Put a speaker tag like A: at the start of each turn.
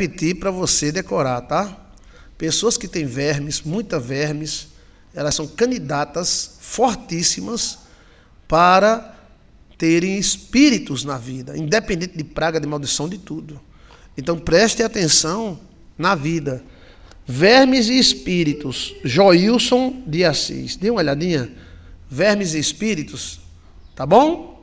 A: repetir para você decorar, tá? Pessoas que têm vermes, muita vermes, elas são candidatas fortíssimas para terem espíritos na vida, independente de praga, de maldição, de tudo. Então preste atenção na vida. Vermes e espíritos, Joilson de Assis. Dê uma olhadinha. Vermes e espíritos, tá bom?